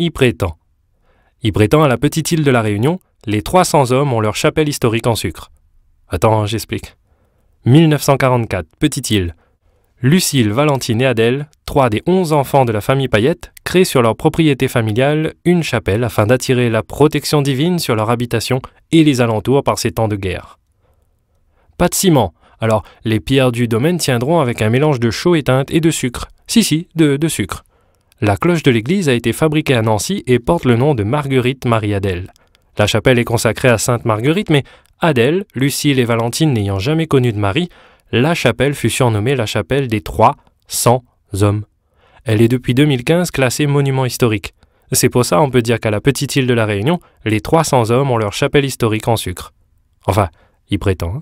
y prétend. Y prétend à la petite île de la Réunion, les 300 hommes ont leur chapelle historique en sucre. Attends, hein, j'explique. 1944, petite île. Lucille, Valentine et Adèle, trois des onze enfants de la famille Payette, créent sur leur propriété familiale une chapelle afin d'attirer la protection divine sur leur habitation et les alentours par ces temps de guerre. Pas de ciment, alors les pierres du domaine tiendront avec un mélange de chaux éteinte et de sucre. Si, si, de, de sucre. La cloche de l'église a été fabriquée à Nancy et porte le nom de Marguerite Marie Adèle. La chapelle est consacrée à Sainte Marguerite, mais Adèle, Lucille et Valentine n'ayant jamais connu de Marie, la chapelle fut surnommée la chapelle des trois cents hommes. Elle est depuis 2015 classée monument historique. C'est pour ça on peut dire qu'à la petite île de la Réunion, les 300 hommes ont leur chapelle historique en sucre. Enfin, y prétend. Hein.